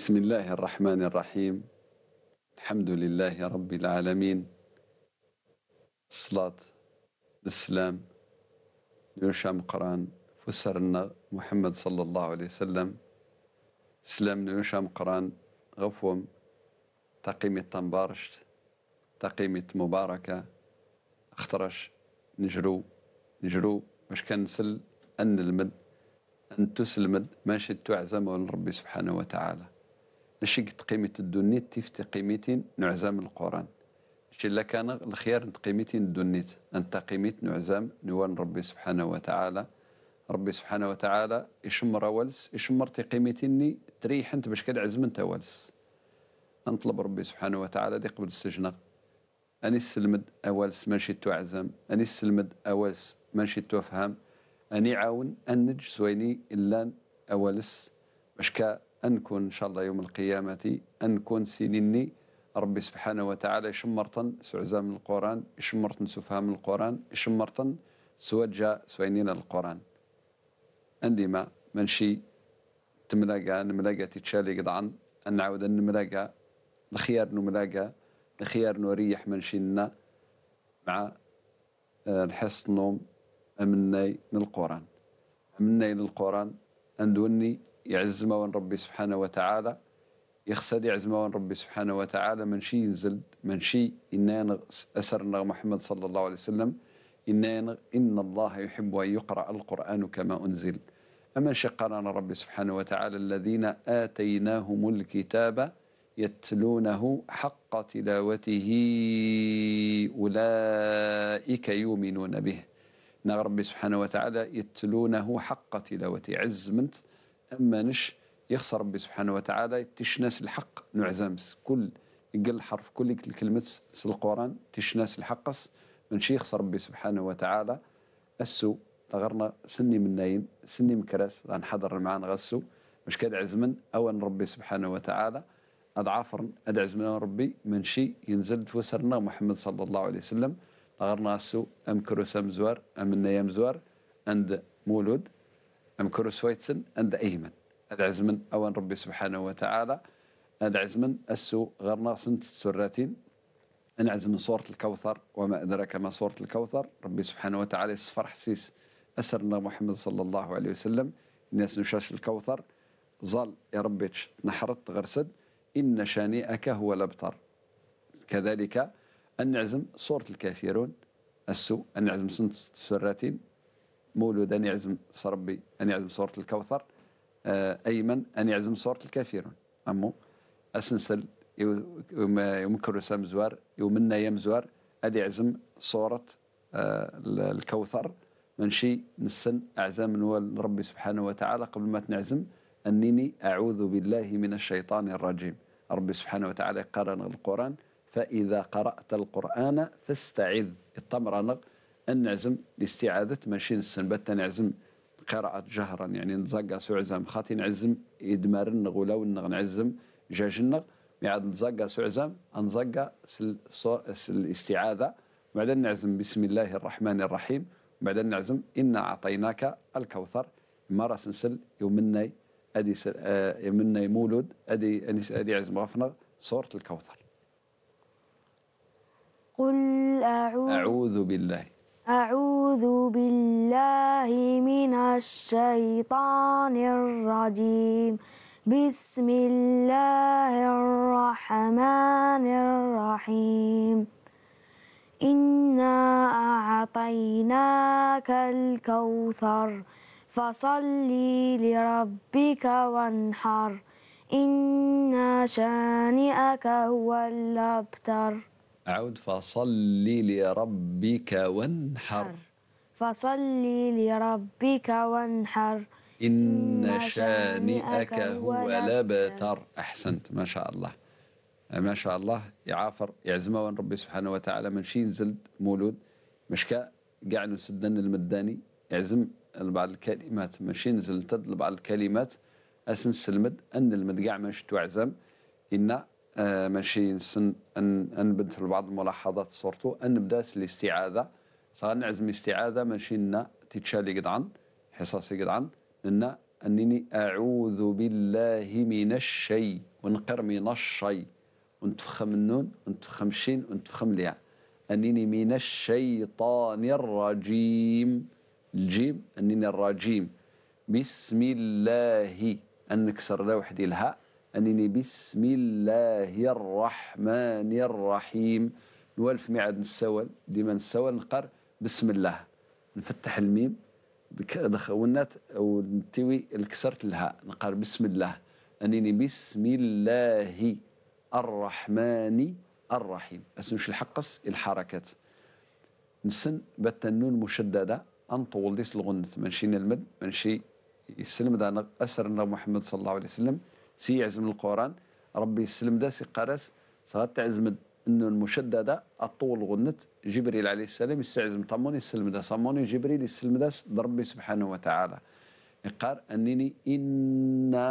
بسم الله الرحمن الرحيم الحمد لله رب العالمين الصلاة السلام نيوشا قران فسرنا محمد صلى الله عليه وسلم سلام نوشام قران غفوم تقيمة تنبارش تقيمة مباركة اخترش نجرو نجرو كان كنسل أن المد أن تسلمد ماشي تعزم ربي سبحانه وتعالى نشق تقيمة الدنيت تفتي قيمتين نعزام القرآن شلا كان الخيار تقيمتين الدنيت أن تقيمت نعزام نوان ربي سبحانه وتعالى ربي سبحانه وتعالى يشمر ولس يشمر تقيمتيني تريح انت باش كتعزم انت ولس نطلب ربي سبحانه وتعالى دي قبل السجنة أني السلمد أولس ماشي توعزم أني السلمد أولس ماشي توفهم أني عاون أنج سويني إلا أولس باش أنكون إن شاء الله يوم القيامة أنكون سنني ربي سبحانه وتعالى شمرتن سعزة من القرآن شمرتن سفها من القرآن شمرتن سوجا سوينين القرآن ما منشي تملاقى نملاقى تتشالي ان نعاود نملاقى الخيار نملاقى الخيار نريح منشينا مع آه، الحس النوم أمني من القرآن أمني للقرآن أندوني يعز موان ربي سبحانه وتعالى يخسد يعز موان ربي سبحانه وتعالى من شي ينزل من شي إن أسرنا محمد صلى الله عليه وسلم إن إن الله يحب أن يقرأ القرآن كما أنزل أما شقرنا ربي سبحانه وتعالى الذين آتيناهم الكتاب يتلونه حق تلاوته أولئك يؤمنون به نغ ربي سبحانه وتعالى يتلونه حق تلاوته عز منت أما نش يخسر ربي سبحانه وتعالى تش ناس الحق نعزمس كل قل حرف كل كلمة القرآن تش ناس الحقس من شي يخسر ربي سبحانه وتعالى السو غرنا سني من نايم سني من كراس حضر معان غسو مش كاد عزمن أوان ربي سبحانه وتعالى أدعافرن أدعزمنا ربي من شي ينزل توسرنا محمد صلى الله عليه وسلم غرنا السو أم كروسام زوار أم نايم زوار عند مولود أم كروسويتسن أند أيمن هذا عزمن أوان ربي سبحانه وتعالى هذا عزمن السو غرنا سنت سراتين انعزم عزمن صورة الكوثر وما أدرك ما صورة الكوثر ربي سبحانه وتعالى يصفر حسيس أسرنا محمد صلى الله عليه وسلم الناس نشاش الكوثر ظل يا ربي نحرت غرسد إن شانئك هو الأبتر كذلك أن نعزم صورة الكافرون السوء أن نعزم سنت سراتين مولود أن يعزم ربي أن يعزم سورة الكوثر آه، أيمن أن يعزم سورة الكافرون أمو أسنسل يمكر سام زوار يومنا يم زوار أدي يعزم سورة آه، الكوثر منشي نسن أعزام من ربي سبحانه وتعالى قبل ما تنعزم أنني أعوذ بالله من الشيطان الرجيم ربي سبحانه وتعالى قرن القرآن فإذا قرأت القرآن فاستعذ الطمر أن نعزم لاستعادة ماشين السنبت نعزم قراءة جهرا يعني سو سعزم خاطي نعزم يدمر النغ نعزم جاج النغ يعاد نتزقى سعزم نزقى الاستعاذة بعدين نعزم بسم الله الرحمن الرحيم بعدين نعزم إنا أعطيناك الكوثر مارس نسل يومناي أدي سل آه مولود أدي أدي عزم غفنغ صورة الكوثر قل أعوذ أعوذ بالله أعوذ بالله من الشيطان الرجيم بسم الله الرحمن الرحيم إنا أعطيناك الكوثر فصل لربك وانحر إن شانئك هو الأبتر أعود فصلي لربك وانحر فصلي لربك وانحر إن شانئك هو لبتر أحسنت ما شاء الله ما شاء الله يعافر يعزمه وان ربي سبحانه وتعالى من شي نزلد مولود مشكا قاعد سدن المداني يعزم بعض الكلمات ماشي نزلت تد بعض الكلمات أسن سلمد أن المد قاع مش توعزم إن آه، ماشي نسن أن أنبت في بعض الملاحظات صورته نبدا الاستعاذة صار نعزم استعاذة ماشي لنا تتشالي قدعا حصاصي عن لنا أنني أعوذ بالله من الشيء ونقر من الشيء ونتفخم النون ونتفخم الشين ونتفخم الياء أنني من الشيطان الرجيم الجيم أنني الرجيم بسم الله أن نكسر الهاء أنني بسم الله الرحمن الرحيم نوالف معاد نسول ديما نسول نقر بسم الله نفتح الميم ونات ونتوي الكسرت الهاء نقر بسم الله أنني بسم الله الرحمن الرحيم أسنوش الحقص الحركات نسن بات النون مشددة أنطول ديس الغنت منشين نلمد منشي يسلم دا أسر محمد صلى الله عليه وسلم سي يعزم القران ربي يسلم دا سي قرس صغات تعزم انه المشدده الطول غنت جبريل عليه السلام يستعزم طمون يسلم دا صمون جبريل يسلم دا ربي سبحانه وتعالى يقال انني انا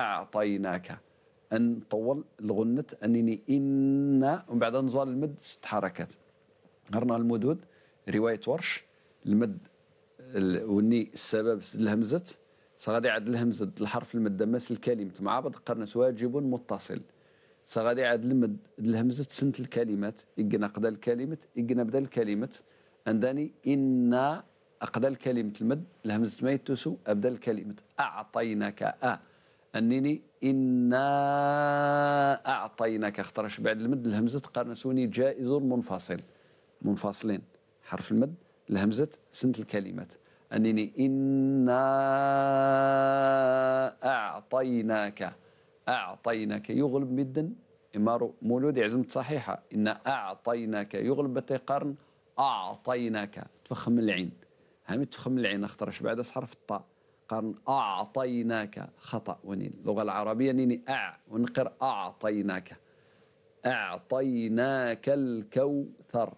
اعطيناك ان طول الغنت انني انا ومن بعد نزوال المد ست حركات غرنا المدود روايه ورش المد وني السبب الهمزه سغادي عاد الهمزة الحرف المد الكلمة مع بعض قرنت واجب متصل سغادي عاد المد الهمزة سنت الكلمات إجنا قدا الكلمة إجنا بدا الكلمة أنداني إنا أقدا الكلمة المد الهمزة ما يتوسو أبدا الكلمة أعطيناك أ أنني إنا أعطيناك اخترش بعد المد الهمزة قرنسوني جائز منفصل منفصلين حرف المد الهمزة سنت الكلمات أنني إنا أعطيناك أعطيناك يغلب مدن إمارو مولود عزمت صحيحة إن أعطيناك يغلب بتقرن أعطيناك تفخم العين هامي تفخم العين اخترش بعد في الطاء قرن أعطيناك خطأ وني اللغة العربية نيني أع ونقر أعطيناك أعطيناك الكوثر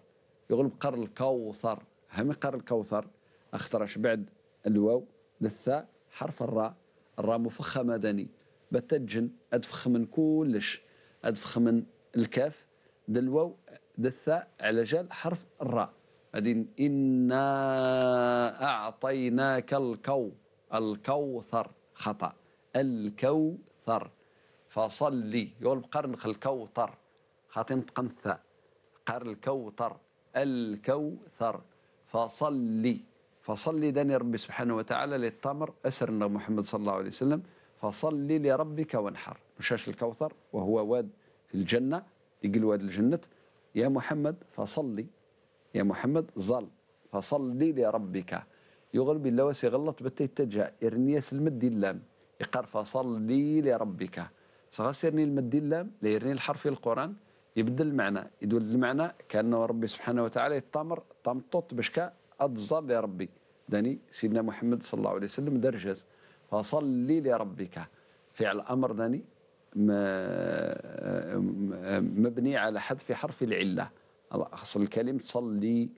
يغلب قر الكوثر هامي قر الكوثر اخترش بعد الواو للثاء حرف الراء الراء مفخمه ذني بتجن ادفخ من كلش ادفخ من الكاف دالواو دالثاء على جال حرف الراء غادي انا اعطيناك الكو الكوثر خطا الكوثر فصلي يقول بقرنخ الكوثر خاطين نتقن الثاء قر الكوثر الكوثر فصلي فصلي داني ربي سبحانه وتعالى للتمر أسر النبي محمد صلى الله عليه وسلم فصلي لربك وانحر مشاش الكوثر وهو واد في الجنة يقل واد الجنة يا محمد فصلي يا محمد ظل فصلي لربك يغلب الله وسي غلط بتا يتجه يرنيس المد اللام يقر فصلي لربك سغسرني المد اللام لا يرني الحرف القرآن يبدل المعنى يدول المعنى كأنه ربي سبحانه وتعالى يتمر تمطط بشكا أتزاب يا ربي داني سيدنا محمد صلى الله عليه وسلم درجز فصلي لربك فعل أمر داني مبني على حذف حرف العلة أخص الكلمة صلي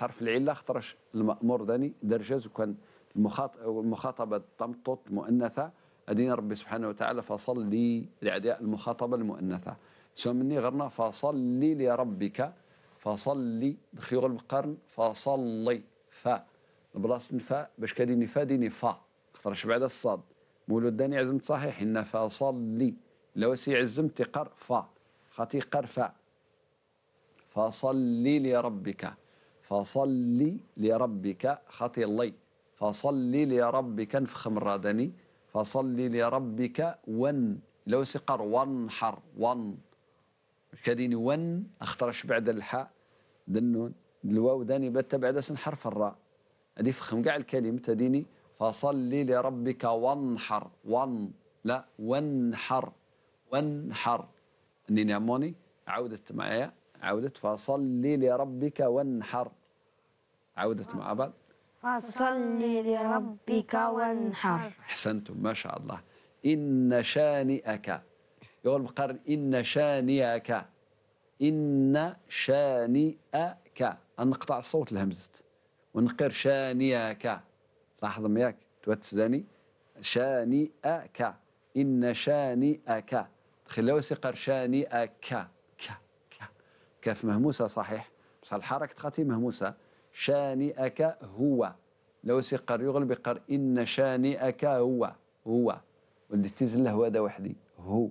حرف العلة خطرش المأمور داني درجز وكان المخاطبة التمطط مؤنثة أدين ربي سبحانه وتعالى فصلي لعداء المخاطبة المؤنثة تسمى مني غرنا فصلي لربك فصلي بخيوغ القرن فصلي فا بلاصة فا باش كاديني فا ديني فا خاطر بعد الصاد مولود داني عزمت صحيح ان فصلي لو سي عزمت يقر فا خاطي قر فا فصلي لربك فصلي لربك خاطي لي فصلي لربك نفخ مرة داني فصلي لربك ون لو سي قر حر ون كاديني ون اخطرش بعد الحاء دنون الواو داني بتا بعد سن حرف الراء هذه فخم كاع الكلمه تديني فصلي لربك وانحر ون لا وانحر وانحر نيني اموني عودت معايا عودت فصلي لربك وانحر عودت مع بعض فصلي لربك وانحر احسنتم ما شاء الله ان شانئك يقول القرن إن شانئك إن شانئك نقطع الصوت الهمزة ونقر شانئك لاحظ ياك سداني شانئك إن شانئك تخلوه سقر شانئك ك ك كاف مهموسة صحيح بصح الحركة تخاتي مهموسة شانئك هو لو سقر يغلب يقر إن شانئك هو هو واللي تزله له هذا وحدي هو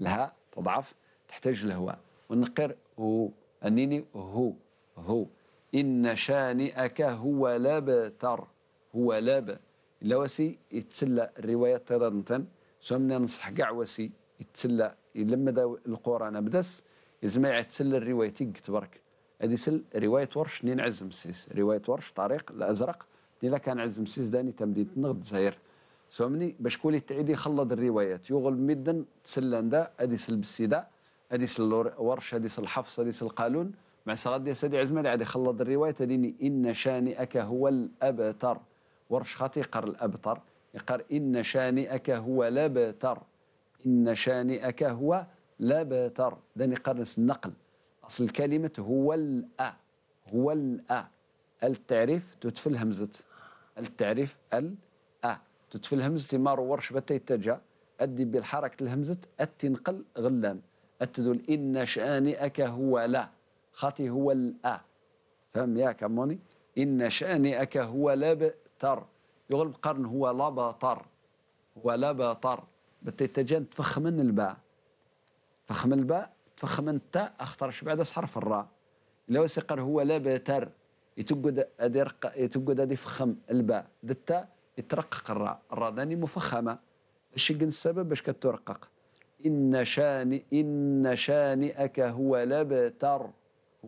الهاء تضعف تحتاج للهواء والنقر هو النيني هو هو إن شانئك هو لابتر هو لاب إلا واسي يتسلى الرواية تردنتن سمنا نصح كاع واسي يتسلى لما دا القرآن بدس يلزم يتسلى الرواية تبارك هذه سل رواية ورش نين عزم سيس رواية ورش طريق الأزرق دي كان عزم سيس داني تمديد نغد زير سومني باش كولي تعيدي خلط الروايات يغل مدا تسلاندا ادي سلب السيدا ادي سل ورش ادي سل الحفص ادي سل مع سغادي سادي عزمان عاد خلط الروايات اديني ان شانئك هو الابتر ورش خاطي يقر الابتر يقر ان شانئك هو لابتر ان شانئك هو لابتر داني قرنس النقل اصل الكلمه هو الا هو الا التعريف تتفل همزه التعريف ال تتفل همزتي ما ورش بتا تجا أدي بالحركة الهمزة أتنقل غلام اتدول إن شانئك هو لا خاطي هو الأ فهم يا كموني إن شانئك هو لبتر يغلب قرن هو لبطر هو لبطر بتي تفخ من الباء من الباء تفخم التاء أخطرش بعد حرف الراء لو سقر هو لبتر يتقد ادي يتقد أدي فخم الباء دتا يترقق الراء الراء ثاني مفخمه الشقن السبب باش كترقق ان شاني ان شانئك هو لبتر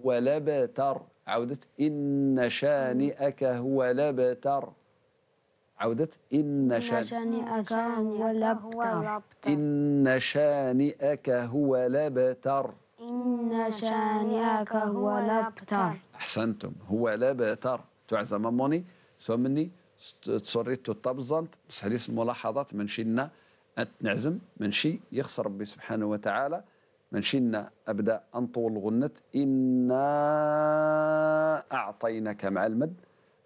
هو لبتر عودت ان شانئك هو لبتر عودت إن شانئك هو لبتر إن شانئك هو لبتر إن شانئك هو لبتر أحسنتم هو لبتر تعزم مني سمني تسريتو وتبزنت بس هذه الملاحظات من شينا نعزم من شي يخسر ربي سبحانه وتعالى من شينا أبدأ أنطول غنت إنا أعطيناك مع المد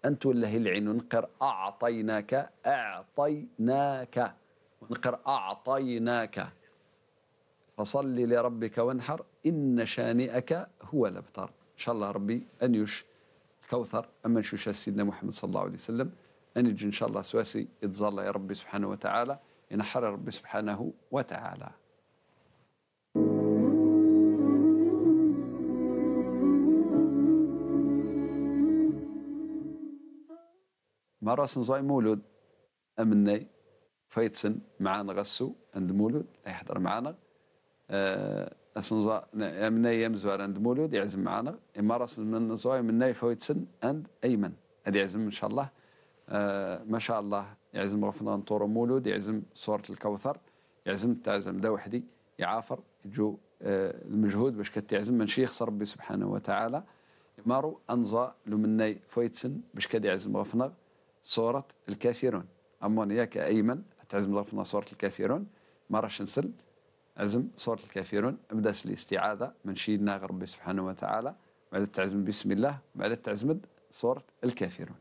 أنت والله العين ونقر أعطيناك أعطيناك ونقر أعطيناك فصل لربك وانحر إن شانئك هو الأبتر إن شاء الله ربي أن يش كوثر أما نشوش سيدنا محمد صلى الله عليه وسلم نجي إن شاء الله سواسي يتظل يا ربي سبحانه وتعالى ينحر ربي سبحانه وتعالى مرة سنزوي مولود أمني فايتسن معانا غسو عند مولود يحضر معانا أه أسنزا أمني يمزوار عند مولود يعزم معانا مرة سنزوي من مني فايتسن عند أيمن هذا يعزم إن شاء الله آه، ما شاء الله يعزم غفران طور مولود يعزم صورة الكوثر يعزم تعزم دا وحدي يعافر جو آه، المجهود باش كتعزم من شيخ ربي سبحانه وتعالى مارو أنظى لمني فويتسن باش كد يعزم غفنغ صورة الكافرون أمون ياك أيمن تعزم غفنا صورة الكافرون ما راش نسل عزم صورة الكافرون أبدا الاستعاذة من شيدنا ربي سبحانه وتعالى بعد تعزم بسم الله بعد تعزم صورة الكافرون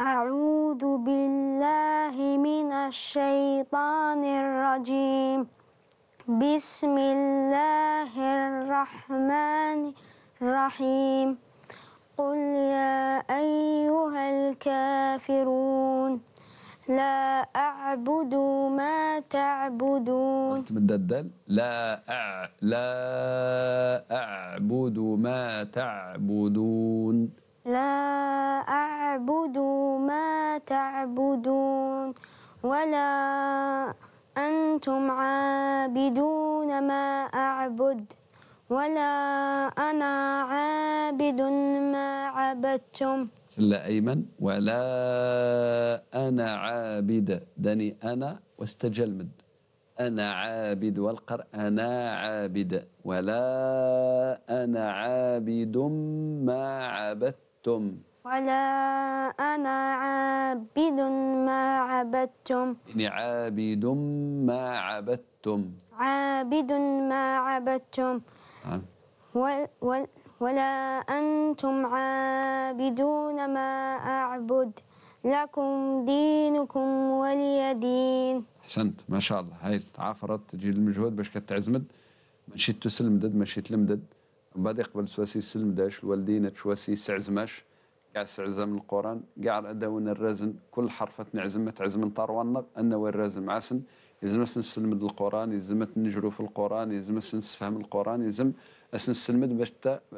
أعوذ بالله من الشيطان الرجيم بسم الله الرحمن الرحيم قل يا أيها الكافرون لا أعبد ما تعبدون قلت لا أع لا أعبد ما تعبدون لا أعبد أعبدوا ما تعبدون ولا أنتم عابدون ما أعبد ولا أنا عابد ما عبدتم سلا أيمن ولا أنا عابد دني أنا واستجلمد أنا عابد والقر أنا عابد ولا أنا عابد ما عبدتم ولا أنا عابد ما عبدتم يعني عابد ما عبدتم عابد ما عبدتم نعم ولا أنتم عابدون ما أعبد لكم دينكم ولي دين احسنت ما شاء الله هاي تعافرت تجي المجهود باش كتعزمد مشيت تسلم دد مشيت لمدد بعد يقبل سواسي داش الوالدين تشواسي سعزماش كاع سعزم القران كاع الادوان الرزن كل حرفة نعزم تعزم نطار ونغ أنا والرزن معسن يلزم نسلمد القران يلزم نجرو في القران يلزم نسفهم القران يلزم نسلمد باش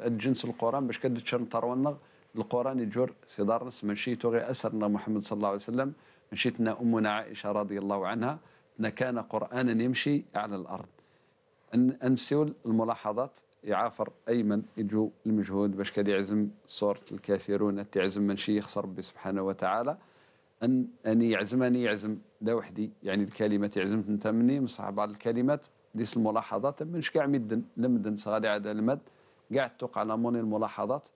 الجنس القران باش كد تشر نطار ونغ القران يجر دار نس مشي غير أسرنا محمد صلى الله عليه وسلم مشيتنا أمنا عائشة رضي الله عنها أن كان قرآنا يمشي على الأرض أن أنسول الملاحظات يعافر أيمن يجو المجهود باش كاد يعزم صورة الكافرون تعزم من شي يخسر ربي سبحانه وتعالى أن أني يعزم أني يعزم دا وحدي يعني الكلمات عزمت أنت مني مصح بعض الكلمات ديس الملاحظات منش كاع مدن لمدن صغادي عاد المد كاع توقع موني الملاحظات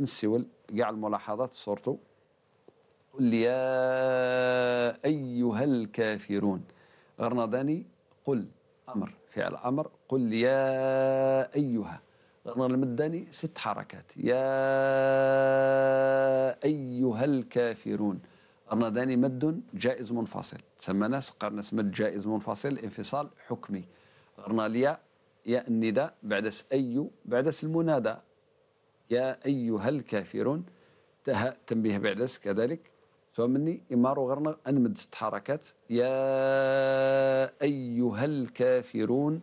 انسول كاع الملاحظات صورته قل يا أيها الكافرون غرنا داني قل أمر في الأمر قل يا أيها أنا المداني ست حركات يا أيها الكافرون أنا داني مد جائز منفصل تسمى ناس قرنس مد جائز منفصل انفصال حكمي قرنا ليا يا النداء بعد أي بعد المنادى يا أيها الكافرون تنبيه بعد كذلك فمني إمارو غرنا أنمد ست حركات يا أيها الكافرون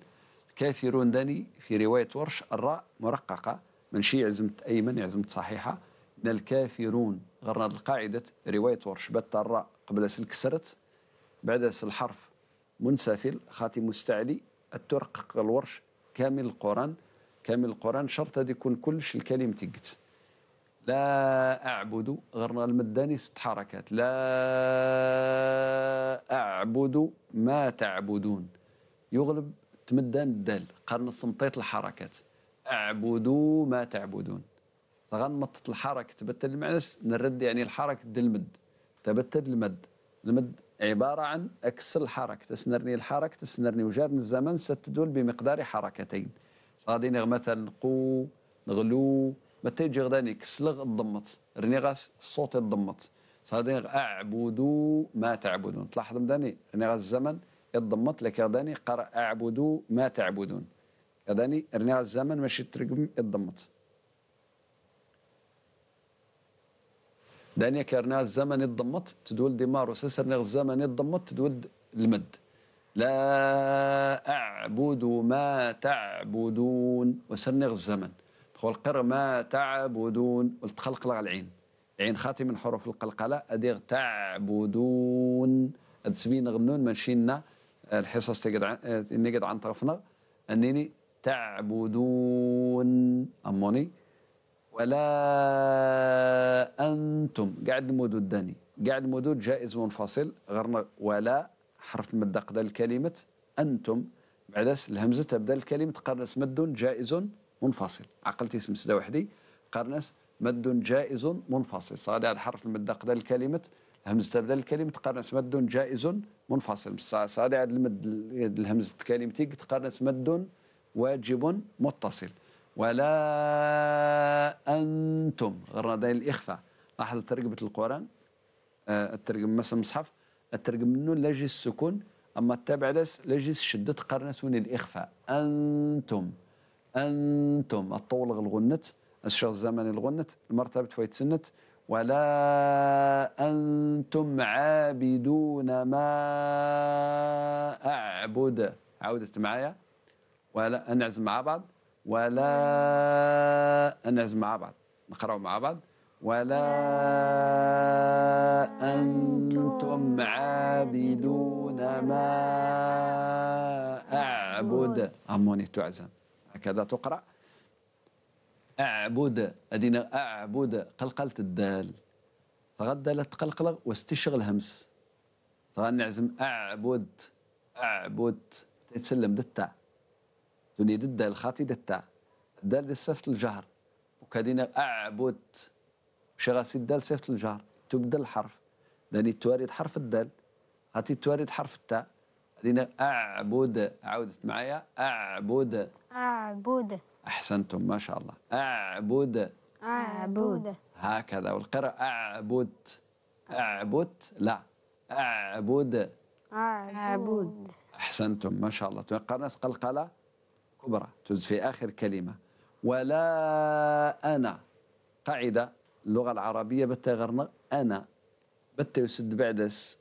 الكافرون داني في رواية ورش الراء مرققة من شي عزمت أيمن عزمت صحيحة إن الكافرون غرنا القاعدة رواية ورش بات الراء قبل سرت بعد سل الحرف منسفل خاتم مستعلي الترقق الورش كامل القرآن كامل القرآن شرط يكون كلش الكلمة تقتل لا أعبد غير المداني ست حركات لا أعبد ما تعبدون يغلب تمدان الدال قرن السمطيط الحركات أعبدوا ما تعبدون غنمطط الحركة تبتل المعنى نرد يعني الحركة المد تبتل المد المد عبارة عن أكس الحركة تسنرني الحركة تسنرني وجارن الزمن ستدول بمقدار حركتين صادين مثلا قو نغلو ما تيجي غداني كسلغ الضمت رني غاس الصوت يتضمت صادق اعبدوا ما تعبدون تلاحظ مداني رني غاس الزمن الضمت لك غداني قرا اعبدوا ما تعبدون غداني رني غاس الزمن ماشي ترقم الضمت داني كرنا الزمن الضمت تدول دمار وسسر نغ الزمن الضمت تدول المد لا أعبد ما تعبدون وسنغ الزمن ما تعبدون لغ العين عين خاتم من حروف القلقلة أدير تعبدون تسمين غنون منشينا آه، الحصص عن آه، نقد عن طرفنا أنني تعبدون أموني ولا أنتم قاعد مدود داني قاعد مدود جائز منفصل غرنا ولا حرف المد قدر الكلمه أنتم بعد الهمزة تبدا الكلمه قرنس مد جائز منفصل عقلتي سدا وحدي قرنس مد جائز منفصل صادع الحرف المد قدال الكلمة همزة بدل الكلمة قرنس مد جائز منفصل صادع المد الهمزة كلمتي قرنس مد واجب متصل ولا أنتم غير الإخفاء لاحظ ترجمة القرآن آه، الترجم مثلا مصحف الترجم منه لجس السكون أما التابع داس لجي شدة قرنس الإخفاء أنتم أنتم الطول الغنت الشر الزمن الغنت المرتبة سنت ولا أنتم عابدون ما أعبد عودت معايا ولا نعزم مع بعض ولا نعزم مع بعض نقراو مع بعض ولا أنتم عابدون ما أعبد أموني تعزم هكذا تقرأ أعبد أدينا أعبد قلقلة الدال تغدلت تقلقلة واستشغل همس تغنعزم أعبد أعبد تسلم دتا دوني دتا الخاطي دتا الدال دي صفت الجهر وكادينا أعبد شغاسي الدال صفت الجهر تبدل الحرف لأني توارد حرف الدال هاتي توارد حرف التاء لنا أعبد عاودت معايا أعبد أعبد أحسنتم ما شاء الله أعبد أعبد هكذا والقراءة أعبد أعبد لا أعبد أعبد أحسنتم ما شاء الله تقرنس قلقلة كبرى تز في آخر كلمة ولا أنا قاعدة اللغة العربية بتغرنا أنا بتوسد بعدس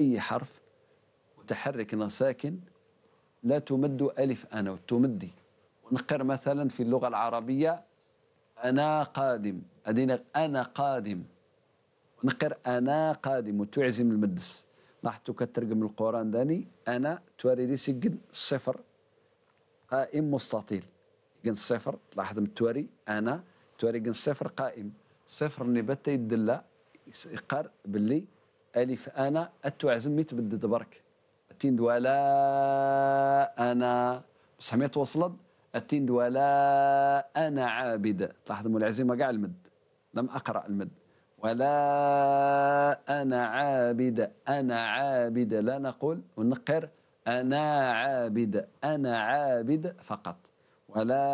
أي حرف متحرك ساكن لا تمد ألف أنا تمدي ونقر مثلا في اللغة العربية أنا قادم أدينا أنا قادم نقر أنا قادم وتعزم المدس لاحظتوا كترجم القرآن داني أنا توريدي سجن صفر قائم مستطيل جن صفر لاحظ التوري أنا توري جن صفر قائم صفر نبتة يدلا يقر باللي ألف أنا أتعزم يتبدد برك التند ولا أنا سمعت وصلت التند ولا أنا عابد تلاحظ العزيمة كاع المد لم أقرأ المد ولا أنا عابد أنا عابد لا نقول ونقر أنا عابد أنا عابد فقط ولا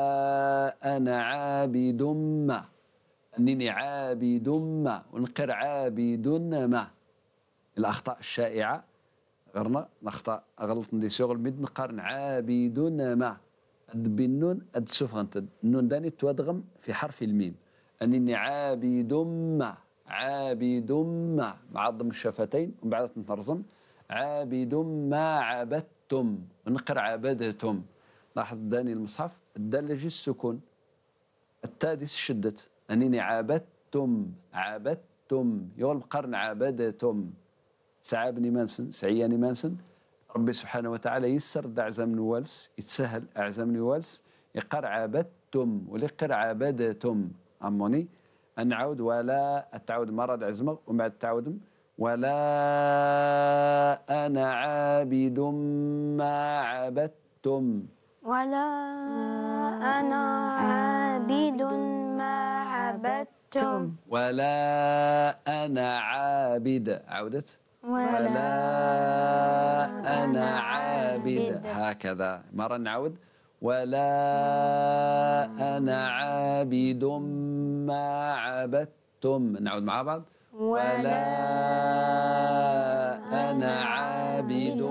أنا عابد ما أنني عابد ما ونقر عابد ما الأخطاء الشائعة غرنا نخطا غلط ندي شغل ميد نقارن عابدون ما اد بالنون اد شوف النون داني توادغم في حرف الميم انني عابد ما عابد ما معظم الشفتين ومن بعد تنرزم عابد ما عبدتم نقر عبدتم لاحظ داني المصحف جي السكون التادس شدت انني عبدتم عبدتم يغلب قرن عبدتم سعى بن مانسن سعيا يعني مانسن ربي سبحانه وتعالى يسر دعزم نوالس يتسهل أعزم نوالس يقر عبدتم ولقر عبدتم أموني أن نعود ولا التعود مرض عزمه ومن بعد ولا أنا عابد ما عبدتم ولا أنا عابد ما عبدتم ولا أنا عابد عودت ولا أنا عابد هكذا مرة نعود ولا أنا عابد ما عبدتم نعود مع بعض ولا أنا عابد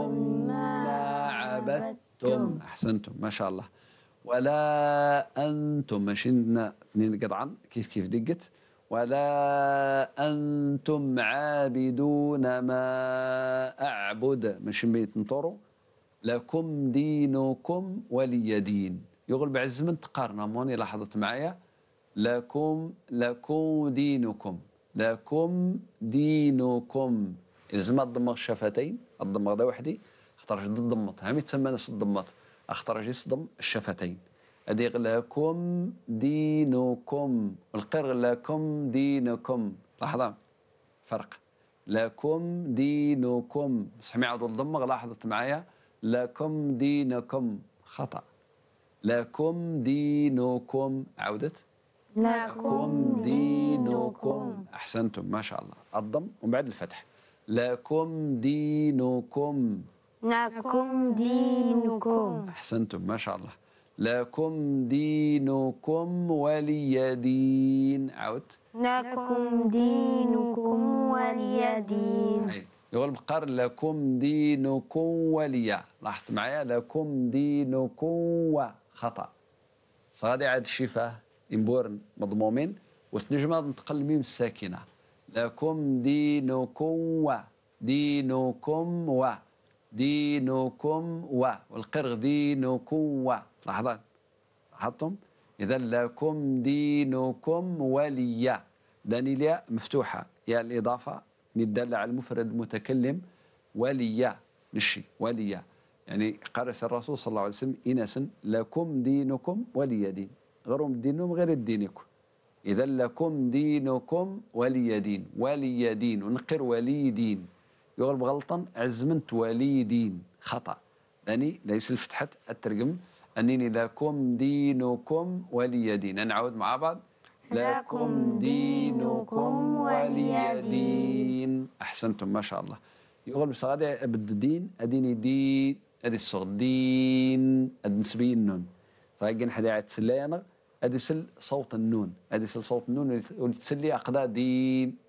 ما عبدتم أحسنتم ما شاء الله ولا أنتم ماشيين اثنين قطعا كيف كيف دقت ولا أنتم عابدون ما أعبد مش ميتنطروا لكم دينكم ولي دين يقول بعز من تقارنا موني لاحظت معايا لكم لكم دينكم لكم دينكم لازم تضمغ الشفتين الضمغ ده وحدي خاطر ضمط هم يتسمى ناس الضمط اخترج يصدم الشفتين أديغ لكم دينكم القر لكم دينكم لحظة فرق لكم دينكم بصح ما يعود الضمغ لاحظت معايا لكم دينكم خطأ لكم دينكم عودت لكم دينكم أحسنتم ما شاء الله الضم ومن بعد الفتح لكم دينكم لكم دينكم أحسنتم ما شاء الله لكم دينكم ولي دين عاود لكم دينكم ولي دين يقول البقر لكم دينكم ولي لاحظت معايا لكم دينكم وخطا صادي عاد الشفاه امبورن مضمومين وتنجم الميم الساكنه لكم دينكم ودينكم و دينكم و والقرغ دينكم و لحظات لاحظتم إذا لكم دينكم وليا لأن الياء مفتوحة يا الإضافة للدالة على المفرد المتكلم وليا نشي وليا يعني قرس الرسول صلى الله عليه وسلم إنس لكم دينكم ولي دين غيرهم دينهم غير دينكم إذا لكم دينكم ولي دين ولي دين ونقر ولي دين يغلب غلطا عزمنت والدين خطأ يعني ليس الفتحة الترجم أنني لكم دينكم ولي دين نعود مع بعض لكم دينكم ولي دين أحسنتم ما شاء الله يقول بصغادي ابد الدين أديني دين أدي الصغ دين أد النون نون صغادي حدا عاد تسلي أنا أدي سل صوت النون أدي سل صوت النون ولتسلي أقدا دين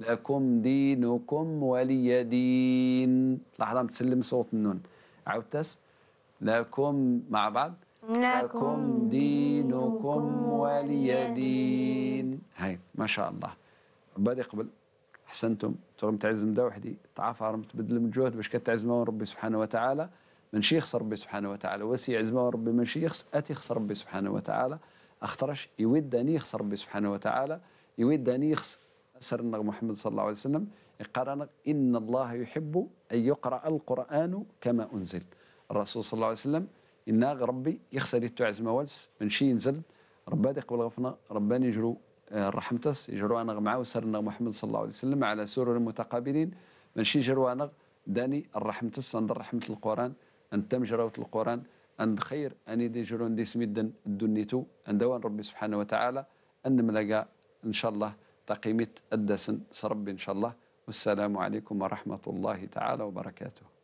لكم دينكم ولي دين لحظة تسلم صوت النون عاود تس لكم مع بعض لكم دينكم ولي دين هاي ما شاء الله عبادي قبل احسنتم ترم تعزم دا وحدي تعافرم تبدل من جهد باش كتعزمون ربي سبحانه وتعالى من شيخ ربي سبحانه وتعالى وسي عزمه ربي من شيخ اتي خسر ربي سبحانه وتعالى اخترش يودني يخسر ربي سبحانه وتعالى يودني يخسر أسر النغ محمد صلى الله عليه وسلم يقرأ إن الله يحب أن يقرأ القرآن كما أنزل الرسول صلى الله عليه وسلم إن ربي يخسر التعز موالس من شي ينزل ربادي قبل غفنا رباني يجرو آه، رحمتس يجرو أنا معه سر النغ محمد صلى الله عليه وسلم على سرر متقابلين من شي يجرو أنا داني الرحمتس عند رحمة القرآن أن تمجروت القرآن عند خير أني يدي جرون دي سميدن الدنيتو أن دوان ربي سبحانه وتعالى أن ملقى إن شاء الله تقيمت الدسن سرب إن شاء الله والسلام عليكم ورحمة الله تعالى وبركاته